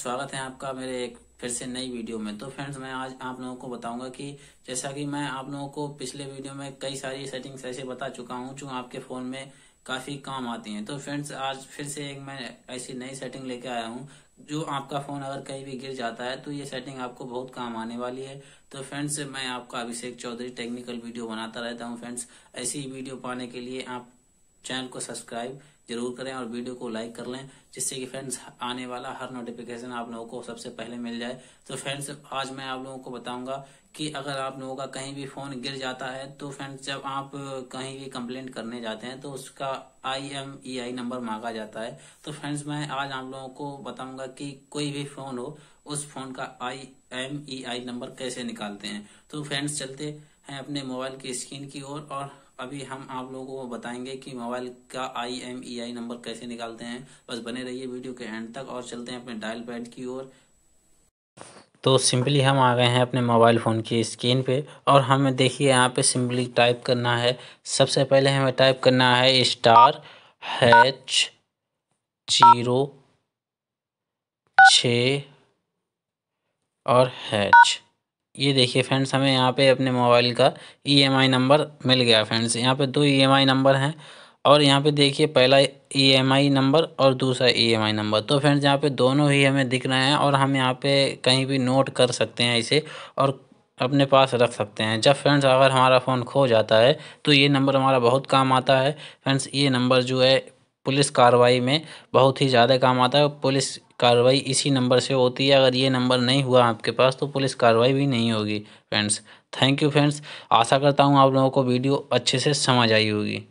स्वागत है आपका मेरे एक फिर से नई वीडियो में तो फ्रेंड्स मैं आज आप लोगों को बताऊंगा कि जैसा कि मैं आप लोगों को पिछले वीडियो में कई सारी सेटिंग्स ऐसे बता चुका हूं जो आपके फ़ोन में काफ़ी काम आती हैं तो फ्रेंड्स आज फिर से एक मैं ऐसी नई सेटिंग लेके आया हूं जो आपका फ़ोन अगर कहीं भी गिर जाता है तो ये सेटिंग आपको बहुत काम आने वाली है तो फ्रेंड्स मैं आपका अभिषेक चौधरी टेक्निकल वीडियो बनाता रहता हूँ फ्रेंड्स ऐसी वीडियो पाने के लिए आप चैनल को सब्सक्राइब जरूर करें और वीडियो को लाइक कर लें जिससे कि फ्रेंड्स आने वाला हर नोटिफिकेशन आप लोगों को सबसे पहले मिल जाए तो फ्रेंड्स आज मैं आप लोगों को बताऊंगा कि अगर आप लोगों का कहीं भी फोन गिर जाता है तो फ्रेंड्स जब आप कहीं भी कंप्लेंट करने जाते हैं तो उसका आई नंबर e मांगा जाता है तो फ्रेंड्स मैं आज आप लोगों को बताऊंगा कि कोई भी फोन हो उस फोन का आई आई नंबर कैसे निकालते हैं तो फ्रेंड्स चलते हैं अपने मोबाइल की स्क्रीन की ओर और, और अभी हम आप लोगों को बताएंगे कि मोबाइल का I M E I number कैसे निकालते हैं बस बने रहिए वीडियो के एंड तक और चलते हैं अपने डायल पैड की ओर तो सिंपली हम आ गए हैं अपने मोबाइल फ़ोन की स्क्रीन पे और हमें देखिए यहाँ पे सिंपली टाइप करना है सबसे पहले हमें टाइप करना है स्टार हैच जीरो छ और हैच ये देखिए फ्रेंड्स हमें यहाँ पे अपने मोबाइल का ईएमआई e नंबर मिल गया फ्रेंड्स यहाँ पे दो ईएमआई e नंबर हैं और यहाँ पे देखिए पहला ईएमआई e नंबर और दूसरा ईएमआई नंबर तो फ्रेंड्स यहाँ पे दोनों ही हमें दिख रहे हैं और हम यहाँ पे कहीं भी नोट कर सकते हैं इसे और अपने पास रख सकते हैं जब फ्रेंड्स अगर हमारा फ़ोन खो जाता है तो ये नंबर हमारा बहुत काम आता है फ्रेंड्स ये नंबर जो है पुलिस कार्रवाई में बहुत ही ज़्यादा काम आता है पुलिस कार्रवाई इसी नंबर से होती है अगर ये नंबर नहीं हुआ आपके पास तो पुलिस कार्रवाई भी नहीं होगी फ्रेंड्स थैंक यू फ्रेंड्स आशा करता हूँ आप लोगों को वीडियो अच्छे से समझ आई होगी